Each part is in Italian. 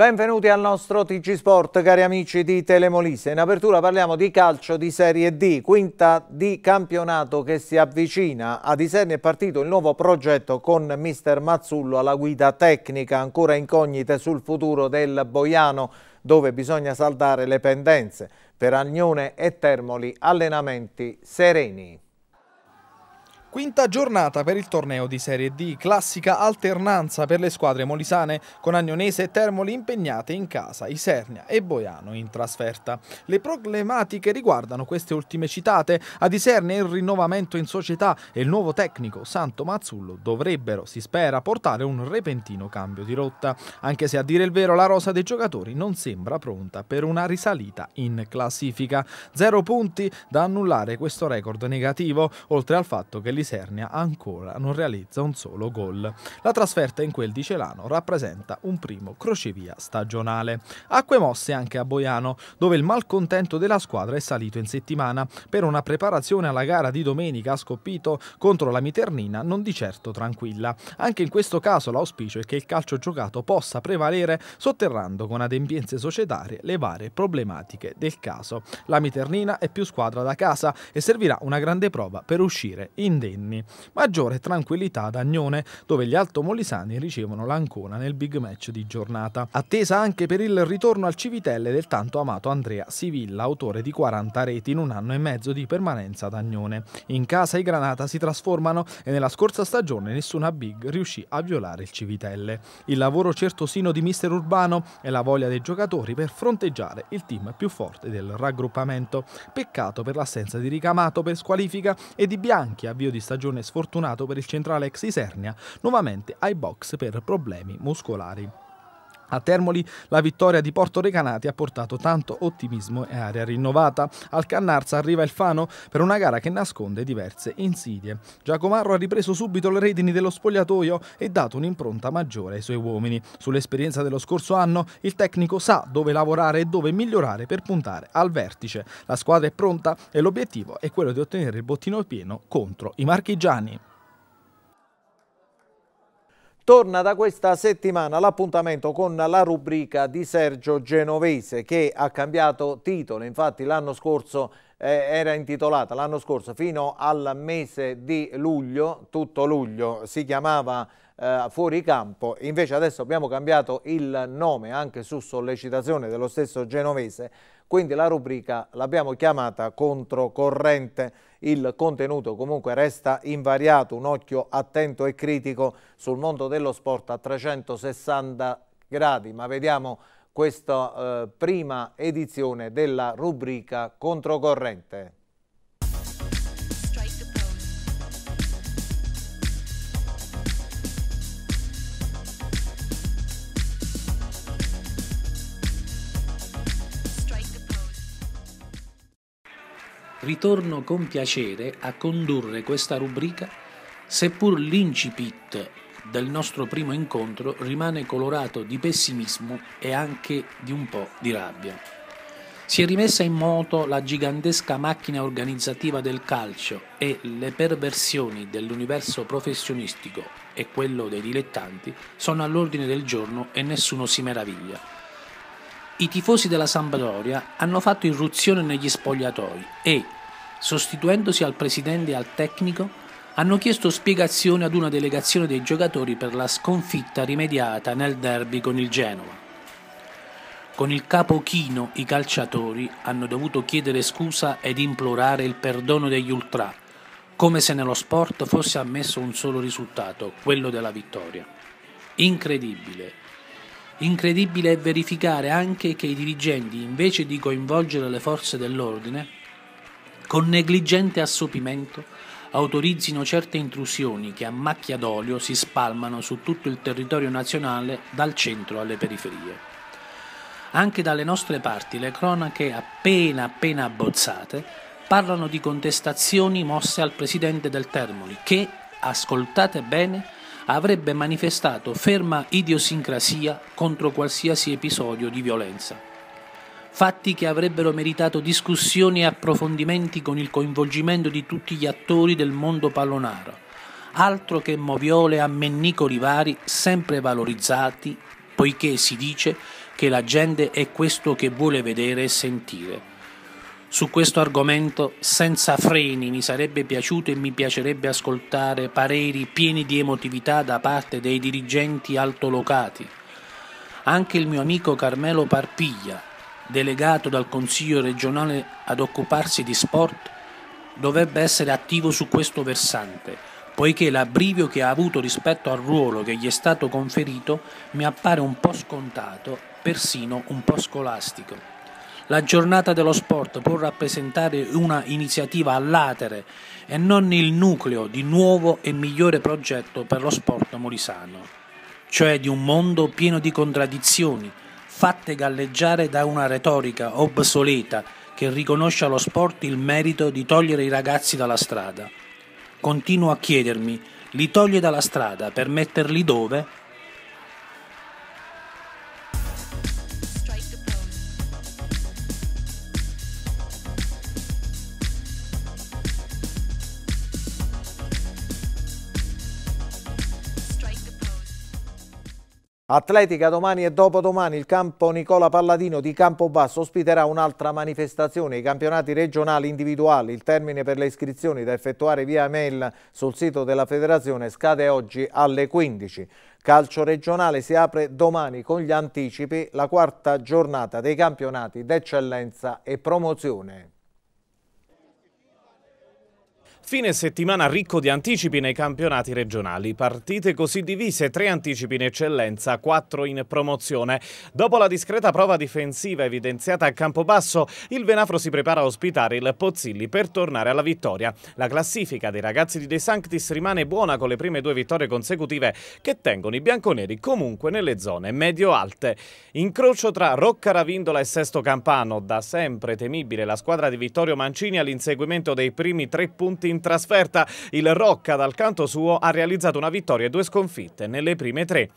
Benvenuti al nostro TG Sport, cari amici di Telemolise. In apertura parliamo di calcio di Serie D, quinta di campionato che si avvicina. A Diserni è partito il nuovo progetto con mister Mazzullo alla guida tecnica, ancora incognite sul futuro del Boiano, dove bisogna saldare le pendenze. Per Agnone e Termoli allenamenti sereni. Quinta giornata per il torneo di Serie D, classica alternanza per le squadre molisane con Agnonese e Termoli impegnate in casa, Isernia e Boiano in trasferta. Le problematiche riguardano queste ultime citate, ad Isernia il rinnovamento in società e il nuovo tecnico Santo Mazzullo dovrebbero, si spera, portare un repentino cambio di rotta, anche se a dire il vero la rosa dei giocatori non sembra pronta per una risalita in classifica. Zero punti da annullare questo record negativo, oltre al fatto che Lisernia ancora non realizza un solo gol. La trasferta in quel di Celano rappresenta un primo crocevia stagionale. Acque mosse anche a Boiano, dove il malcontento della squadra è salito in settimana per una preparazione alla gara di domenica a Scoppito contro la Miternina non di certo tranquilla. Anche in questo caso l'auspicio è che il calcio giocato possa prevalere sotterrando con adempienze societarie le varie problematiche del caso. La Miternina è più squadra da casa e servirà una grande prova per uscire indenne trenni. Maggiore tranquillità ad Agnone, dove gli altomolisani ricevono l'Ancona nel big match di giornata. Attesa anche per il ritorno al Civitelle del tanto amato Andrea Sivilla, autore di 40 reti in un anno e mezzo di permanenza ad Agnone. In casa i Granata si trasformano e nella scorsa stagione nessuna big riuscì a violare il Civitelle. Il lavoro certosino di mister Urbano e la voglia dei giocatori per fronteggiare il team più forte del raggruppamento. Peccato per l'assenza di Ricamato per squalifica e di Bianchi avvio di di stagione sfortunato per il centrale ex Isernia, nuovamente ai box per problemi muscolari. A Termoli la vittoria di Porto Recanati ha portato tanto ottimismo e aria rinnovata. Al Cannarza arriva il Fano per una gara che nasconde diverse insidie. Giacomarro ha ripreso subito le redini dello spogliatoio e dato un'impronta maggiore ai suoi uomini. Sull'esperienza dello scorso anno il tecnico sa dove lavorare e dove migliorare per puntare al vertice. La squadra è pronta e l'obiettivo è quello di ottenere il bottino pieno contro i marchigiani. Torna da questa settimana l'appuntamento con la rubrica di Sergio Genovese che ha cambiato titolo, infatti l'anno scorso eh, era intitolata, l'anno scorso fino al mese di luglio, tutto luglio, si chiamava eh, Fuori Campo, invece adesso abbiamo cambiato il nome anche su sollecitazione dello stesso Genovese, quindi la rubrica l'abbiamo chiamata Controcorrente il contenuto comunque resta invariato, un occhio attento e critico sul mondo dello sport a 360 gradi, ma vediamo questa eh, prima edizione della rubrica Controcorrente. ritorno con piacere a condurre questa rubrica, seppur l'incipit del nostro primo incontro rimane colorato di pessimismo e anche di un po' di rabbia. Si è rimessa in moto la gigantesca macchina organizzativa del calcio e le perversioni dell'universo professionistico e quello dei dilettanti sono all'ordine del giorno e nessuno si meraviglia. I tifosi della Sampdoria hanno fatto irruzione negli spogliatoi e, sostituendosi al presidente e al tecnico, hanno chiesto spiegazioni ad una delegazione dei giocatori per la sconfitta rimediata nel derby con il Genova. Con il capo chino i calciatori hanno dovuto chiedere scusa ed implorare il perdono degli ultra, come se nello sport fosse ammesso un solo risultato, quello della vittoria. Incredibile, Incredibile è verificare anche che i dirigenti, invece di coinvolgere le forze dell'ordine, con negligente assopimento autorizzino certe intrusioni che a macchia d'olio si spalmano su tutto il territorio nazionale dal centro alle periferie. Anche dalle nostre parti le cronache appena appena abbozzate parlano di contestazioni mosse al presidente del Termoli che, ascoltate bene, avrebbe manifestato ferma idiosincrasia contro qualsiasi episodio di violenza. Fatti che avrebbero meritato discussioni e approfondimenti con il coinvolgimento di tutti gli attori del mondo pallonaro, altro che moviole a mennicoli vari sempre valorizzati, poiché si dice che la gente è questo che vuole vedere e sentire su questo argomento senza freni mi sarebbe piaciuto e mi piacerebbe ascoltare pareri pieni di emotività da parte dei dirigenti altolocati. Anche il mio amico Carmelo Parpiglia, delegato dal Consiglio regionale ad occuparsi di sport, dovrebbe essere attivo su questo versante, poiché l'abbrivio che ha avuto rispetto al ruolo che gli è stato conferito mi appare un po' scontato, persino un po' scolastico. La giornata dello sport può rappresentare una iniziativa all'atere e non il nucleo di nuovo e migliore progetto per lo sport molisano, cioè di un mondo pieno di contraddizioni, fatte galleggiare da una retorica obsoleta che riconosce allo sport il merito di togliere i ragazzi dalla strada. Continuo a chiedermi, li toglie dalla strada per metterli dove? Atletica domani e dopodomani il campo Nicola Palladino di Campobasso ospiterà un'altra manifestazione, i campionati regionali individuali. Il termine per le iscrizioni da effettuare via mail sul sito della federazione scade oggi alle 15. Calcio regionale si apre domani con gli anticipi la quarta giornata dei campionati d'eccellenza e promozione. Fine settimana ricco di anticipi nei campionati regionali, partite così divise, tre anticipi in eccellenza, quattro in promozione. Dopo la discreta prova difensiva evidenziata a Campobasso, il Venafro si prepara a ospitare il Pozzilli per tornare alla vittoria. La classifica dei ragazzi di De Sanctis rimane buona con le prime due vittorie consecutive che tengono i bianconeri comunque nelle zone medio-alte. Incrocio tra Rocca Ravindola e Sesto Campano, da sempre temibile la squadra di Vittorio Mancini all'inseguimento dei primi tre punti in trasferta. Il Rocca dal canto suo ha realizzato una vittoria e due sconfitte nelle prime tre.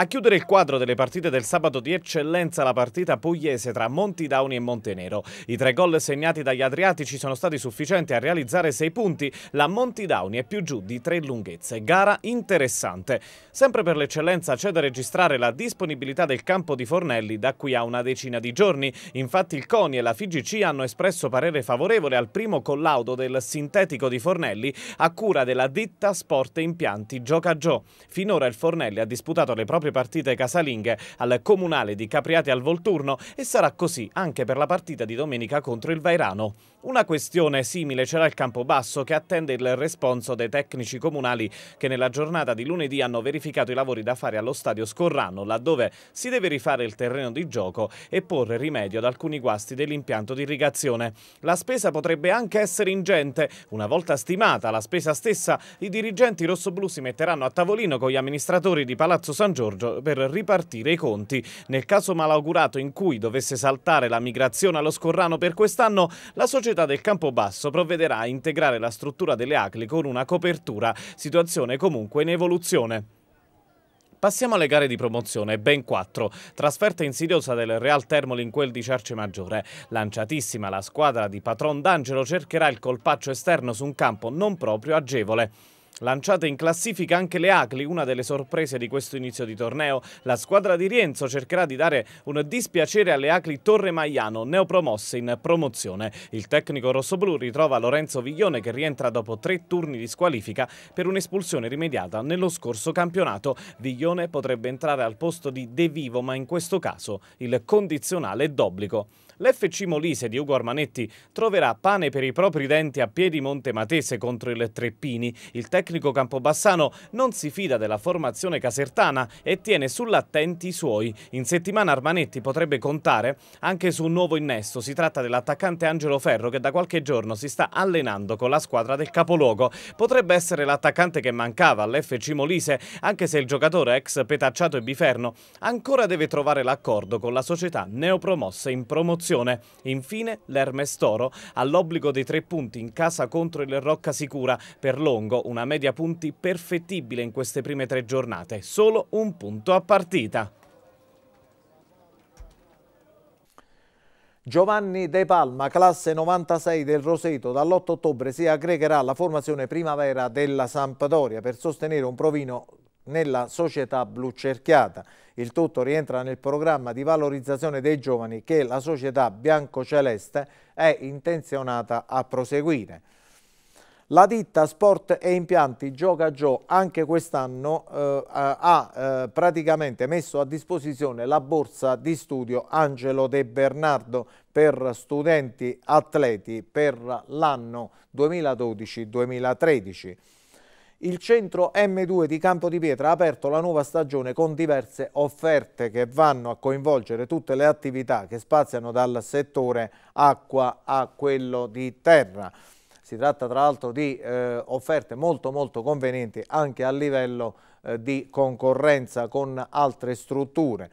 A chiudere il quadro delle partite del sabato di eccellenza la partita pugliese tra Monti Downi e Montenero. I tre gol segnati dagli Adriatici sono stati sufficienti a realizzare sei punti. La Monti Downi è più giù di tre lunghezze. Gara interessante. Sempre per l'eccellenza c'è da registrare la disponibilità del campo di Fornelli da qui a una decina di giorni. Infatti il CONI e la FIGC hanno espresso parere favorevole al primo collaudo del sintetico di Fornelli a cura della ditta Sport Impianti Gioca Gio. Finora il Fornelli ha disputato le proprie proprie partite casalinghe al comunale di Capriati al Volturno e sarà così anche per la partita di domenica contro il Vairano. Una questione simile c'era il basso che attende il responso dei tecnici comunali che nella giornata di lunedì hanno verificato i lavori da fare allo stadio Scorrano, laddove si deve rifare il terreno di gioco e porre rimedio ad alcuni guasti dell'impianto di irrigazione. La spesa potrebbe anche essere ingente. Una volta stimata la spesa stessa, i dirigenti rossoblù si metteranno a tavolino con gli amministratori di Palazzo San Giorgio per ripartire i conti. Nel caso malaugurato in cui dovesse saltare la migrazione allo Scorrano per quest'anno, la società società del Campo Basso provvederà a integrare la struttura delle acli con una copertura, situazione comunque in evoluzione. Passiamo alle gare di promozione, ben 4. Trasferta insidiosa del Real Termoli in quel di Cerce Maggiore. Lanciatissima la squadra di Patron D'Angelo cercherà il colpaccio esterno su un campo non proprio agevole. Lanciate in classifica anche le Acli, una delle sorprese di questo inizio di torneo. La squadra di Rienzo cercherà di dare un dispiacere alle Acli Torre Maiano, neopromosse in promozione. Il tecnico rossoblu ritrova Lorenzo Viglione che rientra dopo tre turni di squalifica per un'espulsione rimediata nello scorso campionato. Viglione potrebbe entrare al posto di De Vivo, ma in questo caso il condizionale è d'obbligo. L'FC Molise di Ugo Armanetti troverà pane per i propri denti a piedi Matese contro il Treppini. Il tecnico tecnico Campobassano non si fida della formazione casertana e tiene sull'attenti i suoi. In settimana Armanetti potrebbe contare anche su un nuovo innesto. Si tratta dell'attaccante Angelo Ferro che da qualche giorno si sta allenando con la squadra del capoluogo. Potrebbe essere l'attaccante che mancava all'FC Molise, anche se il giocatore ex Petacciato e Biferno ancora deve trovare l'accordo con la società neopromossa in promozione. Infine l'Ermestoro Toro ha l'obbligo dei tre punti in casa contro il Rocca Sicura per Longo, una media media punti perfettibile in queste prime tre giornate, solo un punto a partita. Giovanni De Palma, classe 96 del Roseto, dall'8 ottobre si aggregherà alla formazione primavera della Sampdoria per sostenere un provino nella società blu cerchiata. Il tutto rientra nel programma di valorizzazione dei giovani che la società biancoceleste è intenzionata a proseguire. La ditta Sport e Impianti Gioca Gio anche quest'anno eh, ha eh, praticamente messo a disposizione la borsa di studio Angelo De Bernardo per studenti atleti per l'anno 2012-2013. Il centro M2 di Campo di Pietra ha aperto la nuova stagione con diverse offerte che vanno a coinvolgere tutte le attività che spaziano dal settore acqua a quello di terra. Si tratta tra l'altro di eh, offerte molto molto convenienti anche a livello eh, di concorrenza con altre strutture.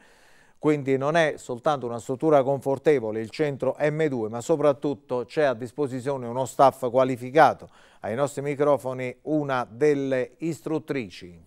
Quindi non è soltanto una struttura confortevole il centro M2, ma soprattutto c'è a disposizione uno staff qualificato. Ai nostri microfoni una delle istruttrici.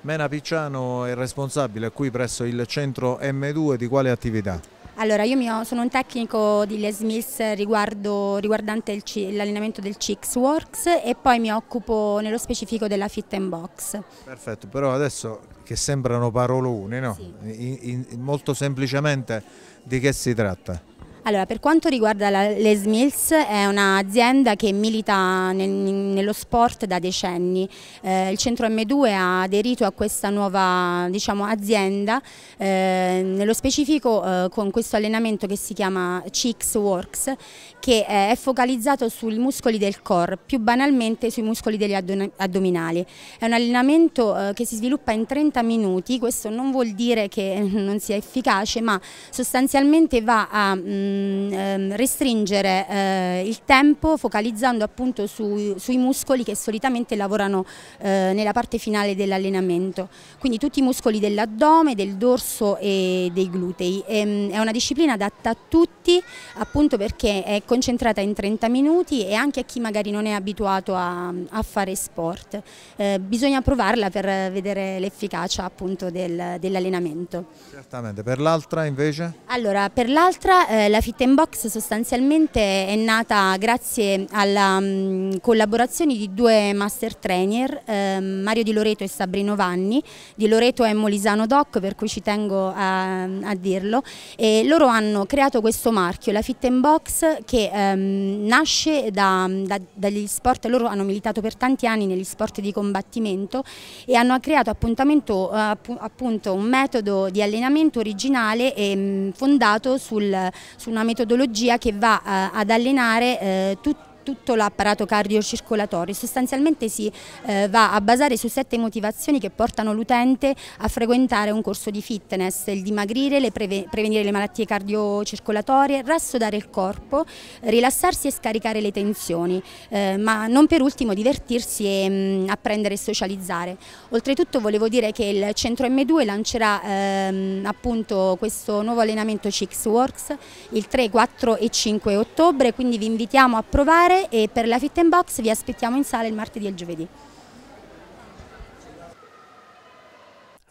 Mena Picciano è responsabile qui presso il centro M2 di quale attività? Allora, io mio, sono un tecnico di Les Mills riguardo, riguardante l'allenamento del Chicks Works e poi mi occupo nello specifico della fit and box. Perfetto, però adesso che sembrano parolone, no? Sì. In, in, molto semplicemente di che si tratta? Allora, per quanto riguarda la Les Mills, è un'azienda che milita nel, nello sport da decenni. Eh, il centro M2 ha aderito a questa nuova diciamo, azienda, eh, nello specifico eh, con questo allenamento che si chiama Cheeks Works, che è focalizzato sui muscoli del core, più banalmente sui muscoli degli addominali. È un allenamento eh, che si sviluppa in 30 minuti, questo non vuol dire che non sia efficace, ma sostanzialmente va a... Mh, mm, Ehm, ehm, restringere eh, il tempo focalizzando appunto su, sui muscoli che solitamente lavorano eh, nella parte finale dell'allenamento, quindi tutti i muscoli dell'addome, del dorso e dei glutei. E, ehm, è una disciplina adatta a tutti appunto perché è concentrata in 30 minuti e anche a chi magari non è abituato a, a fare sport. Eh, bisogna provarla per vedere l'efficacia appunto del, dell'allenamento. Certamente, per l'altra invece? Allora, per l'altra eh, la Fit and Box sostanzialmente è nata grazie alla mm, collaborazione di due master trainer, ehm, Mario Di Loreto e Sabrino Vanni. Di Loreto è molisano doc, per cui ci tengo a, a dirlo. E loro hanno creato questo marchio, la Fit and Box, che ehm, nasce da, da, dagli sport, loro hanno militato per tanti anni negli sport di combattimento e hanno creato appuntamento, eh, appunto un metodo di allenamento originale e mh, mm, fondato sul, sul una metodologia che va eh, ad allenare eh, tutti tutto l'apparato cardiocircolatorio. Sostanzialmente si eh, va a basare su sette motivazioni che portano l'utente a frequentare un corso di fitness, il dimagrire, le preve prevenire le malattie cardiocircolatorie, rassodare il corpo, rilassarsi e scaricare le tensioni, eh, ma non per ultimo divertirsi e mh, mm, apprendere e socializzare. Oltretutto volevo dire che il centro M2 lancerà ehm, appunto questo nuovo allenamento CX Works il 3, 4 e 5 ottobre, quindi vi invitiamo a provare partecipare e per la fit and box vi aspettiamo in sala il martedì e il giovedì.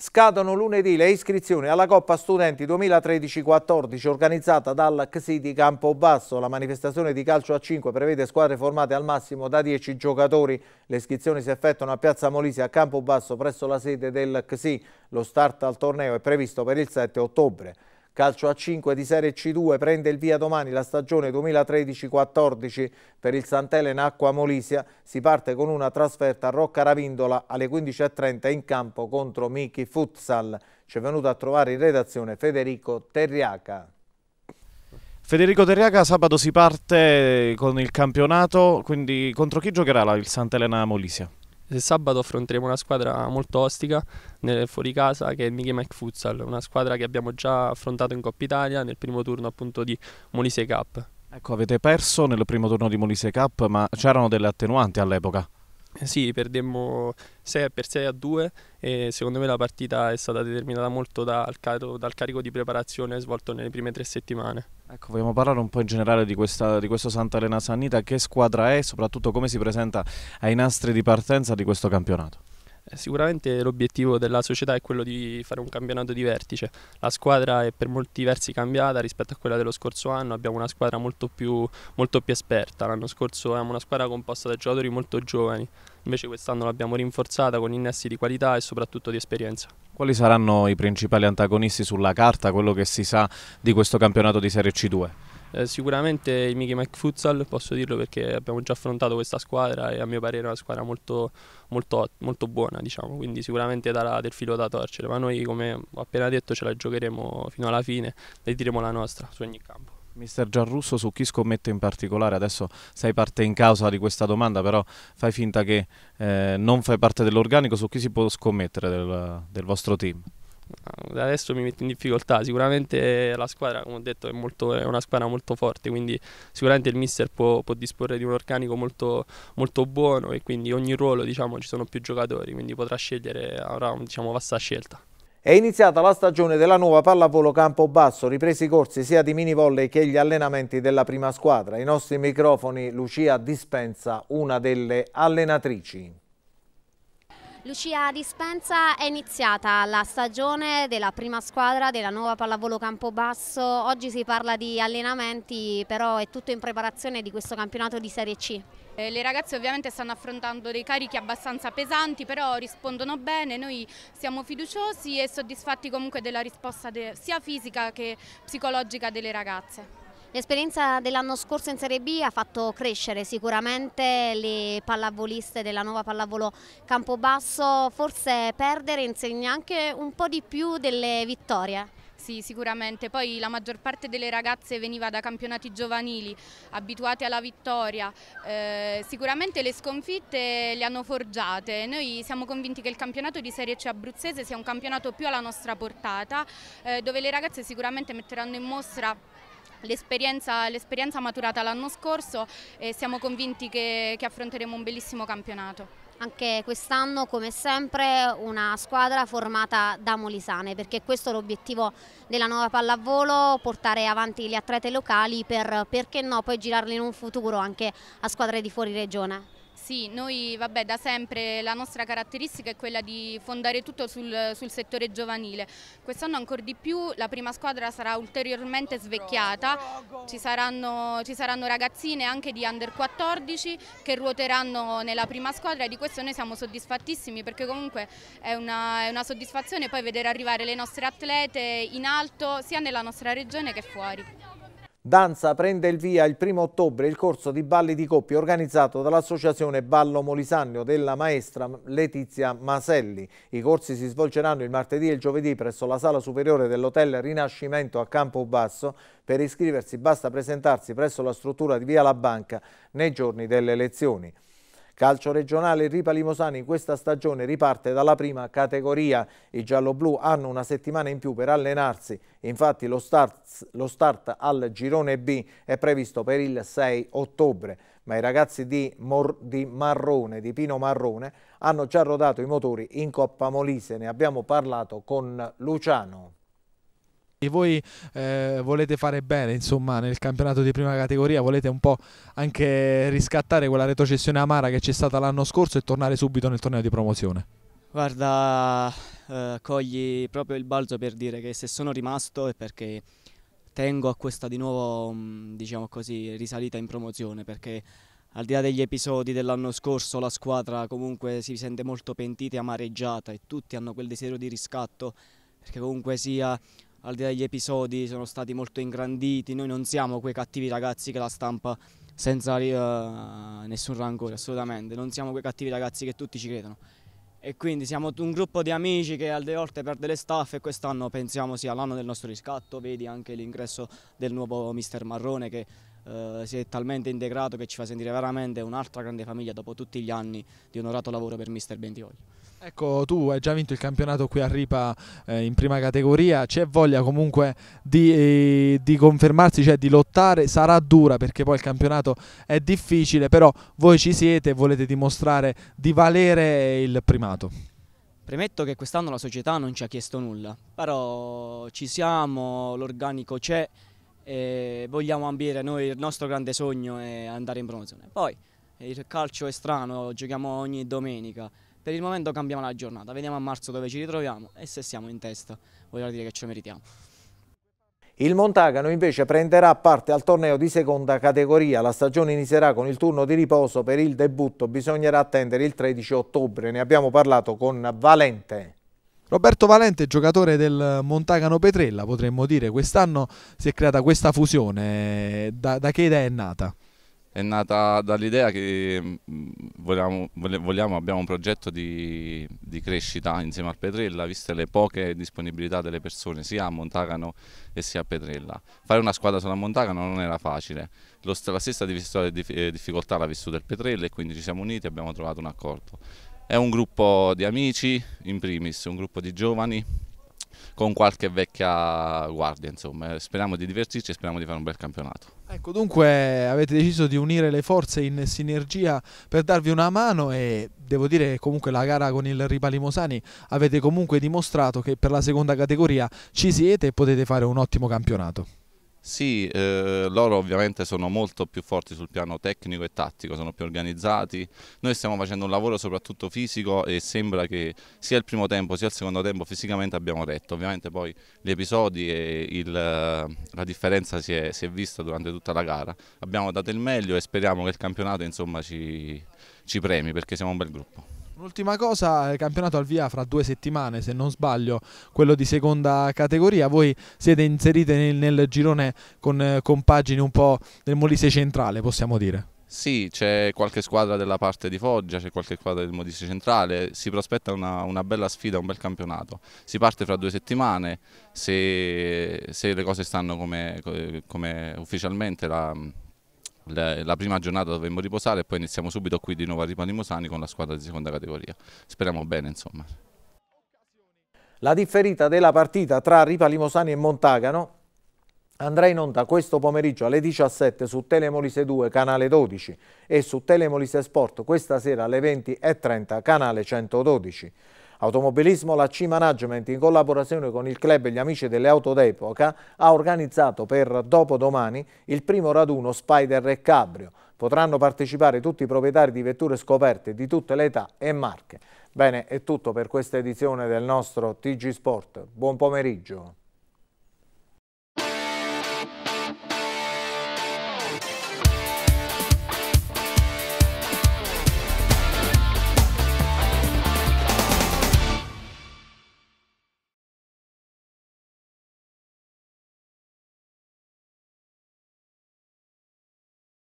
Scadono lunedì le iscrizioni alla Coppa Studenti 2013-14 organizzata dal CSI di Campobasso. La manifestazione di calcio a 5 prevede squadre formate al massimo da 10 giocatori. Le iscrizioni si effettuano a Piazza Molise a Campobasso presso la sede del CSI. Lo start al torneo è previsto per il 7 ottobre. Calcio a 5 di Serie C2 prende il via domani la stagione 2013-14 per il Sant'Elena Acqua Molisia. Si parte con una trasferta a Rocca Ravindola alle 15.30 in campo contro Miki Futsal. Ci è venuto a trovare in redazione Federico Terriaca. Federico Terriaca, sabato si parte con il campionato, quindi contro chi giocherà il Sant'Elena Molisia? sabato affronteremo una squadra molto ostica nel, fuori casa che è il Mickey Mike Futsal, una squadra che abbiamo già affrontato in Coppa Italia nel primo turno appunto di Molise Cup. Ecco, avete perso nel primo turno di Molise Cup, ma c'erano delle attenuanti all'epoca? Eh sì, perdemmo 6 per 6 a 2 e secondo me la partita è stata determinata molto dal, caro, dal carico di preparazione svolto nelle prime tre settimane. Ecco, vogliamo parlare un po' in generale di, questa, di questo Sant'Arena Sannita, che squadra è e soprattutto come si presenta ai nastri di partenza di questo campionato? Eh, sicuramente l'obiettivo della società è quello di fare un campionato di vertice. La squadra è per molti versi cambiata rispetto a quella dello scorso anno, abbiamo una squadra molto più, molto più esperta. L'anno scorso avevamo una squadra composta da giocatori molto giovani, invece quest'anno l'abbiamo rinforzata con innesti di qualità e soprattutto di esperienza. Quali saranno i principali antagonisti sulla carta, quello che si sa di questo campionato di Serie C2? Eh, sicuramente il Mickey Mike Futsal, posso dirlo perché abbiamo già affrontato questa squadra e a mio parere è una squadra molto, molto, molto buona, diciamo, quindi sicuramente darà del filo da torcere, ma noi come ho appena detto ce la giocheremo fino alla fine e diremo la nostra su ogni campo. Mister Gianrusso, su chi scommetto in particolare? Adesso sei parte in causa di questa domanda, però fai finta che eh, non fai parte dell'organico, su chi si può scommettere del, del vostro team? adesso mi metto in difficoltà. Sicuramente la squadra, come ho detto, è, molto, è una squadra molto forte, quindi sicuramente il mister può, può disporre di un organico molto, molto, buono e quindi ogni ruolo diciamo, ci sono più giocatori, quindi potrà scegliere, avrà diciamo, vasta scelta. È iniziata la stagione della nuova pallavolo campo basso ripresi i corsi sia di mini volley che gli allenamenti della prima squadra. I nostri microfoni Lucia dispensa una delle allenatrici. Lucia Dispensa è iniziata la stagione della prima squadra della nuova pallavolo Campobasso, oggi si parla di allenamenti però è tutto in preparazione di questo campionato di Serie C. Eh, le ragazze ovviamente stanno affrontando dei carichi abbastanza pesanti però rispondono bene, noi siamo fiduciosi e soddisfatti comunque della risposta sia fisica che psicologica delle ragazze. L'esperienza dell'anno scorso in Serie B ha fatto crescere sicuramente le pallavoliste della nuova pallavolo Campobasso, forse perdere insegna anche un po' di più delle vittorie. Sì, sicuramente. Poi la maggior parte delle ragazze veniva da campionati giovanili, abituate alla vittoria. Eh, sicuramente le sconfitte le hanno forgiate. Noi siamo convinti che il campionato di Serie C abruzzese sia un campionato più alla nostra portata, eh, dove le ragazze sicuramente metteranno in mostra L'esperienza, l'esperienza, maturata l'anno scorso e siamo convinti che, che affronteremo un bellissimo campionato. Anche quest'anno, come sempre, una squadra formata da molisane, perché questo è l'obiettivo della nuova pallavolo, portare avanti gli atlete locali per, perché no, poi girarli in un futuro anche a squadre di fuori regione. Sì, noi vabbè, da sempre la nostra caratteristica è quella di fondare tutto sul, sul settore giovanile. Quest'anno ancora di più la prima squadra sarà ulteriormente svecchiata, ci saranno, ci saranno, ragazzine anche di under 14 che ruoteranno nella prima squadra e di questo noi siamo soddisfattissimi perché comunque è una, è una soddisfazione poi vedere arrivare le nostre atlete in alto sia nella nostra regione che fuori. Danza prende il via il 1 ottobre il corso di balli di coppia organizzato dall'associazione Ballo Molisagno della maestra Letizia Maselli. I corsi si svolgeranno il martedì e il giovedì presso la sala superiore dell'hotel Rinascimento a Campobasso. Per iscriversi basta presentarsi presso la struttura di via La Banca nei giorni delle elezioni. Calcio regionale Ripa Limosani in questa stagione riparte dalla prima categoria. I gialloblu hanno una settimana in più per allenarsi. Infatti lo start, lo start al girone B è previsto per il 6 ottobre ma i ragazzi di, di, Marrone, di Pino Marrone, hanno già rodato i motori in Coppa Molise. Ne abbiamo parlato con Luciano voi eh, volete fare bene insomma nel campionato di prima categoria volete un po' anche riscattare quella retrocessione amara che c'è stata l'anno scorso e tornare subito nel torneo di promozione guarda eh, cogli proprio il balzo per dire che se sono rimasto è perché tengo a questa di nuovo mm, diciamo così risalita in promozione perché al di là degli episodi dell'anno scorso la squadra comunque si sente molto pentita e amareggiata e tutti hanno quel desiderio di riscatto perché comunque sia al di là degli episodi sono stati molto ingranditi, noi non siamo quei cattivi ragazzi che la stampa senza uh, nessun rancore, assolutamente, non siamo quei cattivi ragazzi che tutti ci credono. E quindi siamo un gruppo di amici che al di volte perde le staffe e quest'anno pensiamo sia l'anno del nostro riscatto, vedi anche l'ingresso del nuovo mister Marrone che Uh, si è talmente integrato che ci fa sentire veramente un'altra grande famiglia dopo tutti gli anni di onorato lavoro per Mister Bentivoglio. Ecco, tu hai già vinto il campionato qui a Ripa eh, in prima categoria, c'è voglia comunque di, eh, di, confermarsi, cioè di lottare, sarà dura perché poi il campionato è difficile, però voi ci siete e volete dimostrare di valere il primato. Premetto che quest'anno la società non ci ha chiesto nulla, però ci siamo, l'organico c'è e vogliamo ambire noi il nostro grande sogno è andare in promozione. Poi il calcio è strano, giochiamo ogni domenica per il momento cambiamo la giornata, vediamo a marzo dove ci ritroviamo e se siamo in testa voglio dire che ci meritiamo. Il Montagano invece prenderà parte al torneo di seconda categoria. La stagione inizierà con il turno di riposo per il debutto. Bisognerà attendere il 13 ottobre. Ne abbiamo parlato con Valente. Roberto Valente, giocatore del Montagano Petrella, potremmo dire, quest'anno si è creata questa fusione. Da, da che idea è nata? è nata dall'idea che mm, vogliamo, vogliamo, abbiamo un progetto di, di, crescita insieme al Petrella, viste le poche disponibilità delle persone sia a Montagano e sia a Petrella. Fare una squadra solo a Montagano non era facile, Lo, la stessa difficoltà l'ha vissuta il Petrella e quindi ci siamo uniti e abbiamo trovato un accordo. È un gruppo di amici in primis, un gruppo di giovani con qualche vecchia guardia. Insomma, speriamo di divertirci e speriamo di fare un bel campionato. Ecco, dunque avete deciso di unire le forze in sinergia per darvi una mano e devo dire comunque la gara con il Ripali Mosani avete comunque dimostrato che per la seconda categoria ci siete e potete fare un ottimo campionato. Sì, eh, loro ovviamente sono molto più forti sul piano tecnico e tattico, sono più organizzati. Noi stiamo facendo un lavoro soprattutto fisico e sembra che sia il primo tempo sia il secondo tempo fisicamente abbiamo retto. Ovviamente poi gli episodi e il, eh, la differenza si è, si è, vista durante tutta la gara. Abbiamo dato il meglio e speriamo che il campionato insomma, ci, ci premi perché siamo un bel gruppo. Un'ultima cosa, il campionato al via fra due settimane, se non sbaglio, quello di seconda categoria. Voi siete inserite nel, nel girone con eh, compagini un po' del Molise centrale, possiamo dire. Sì, c'è qualche squadra della parte di Foggia, c'è qualche squadra del Molise centrale, si prospetta una, una, bella sfida, un bel campionato. Si parte fra due settimane, se, se le cose stanno come, come ufficialmente la, la, prima giornata dovremmo riposare e poi iniziamo subito qui di nuovo a Ripalimosani con la squadra di seconda categoria. Speriamo bene insomma. La differita della partita tra Ripalimosani e Montagano andrà in onda questo pomeriggio alle 17 su Telemolise 2 canale 12 e su Telemolise Sport questa sera alle 20.30 canale 112. Automobilismo la C Management in collaborazione con il club e gli amici delle auto d'epoca ha organizzato per dopodomani il primo raduno Spider e Cabrio. Potranno partecipare tutti i proprietari di vetture scoperte di tutte le età e marche. Bene, è tutto per questa edizione del nostro TG Sport. Buon pomeriggio.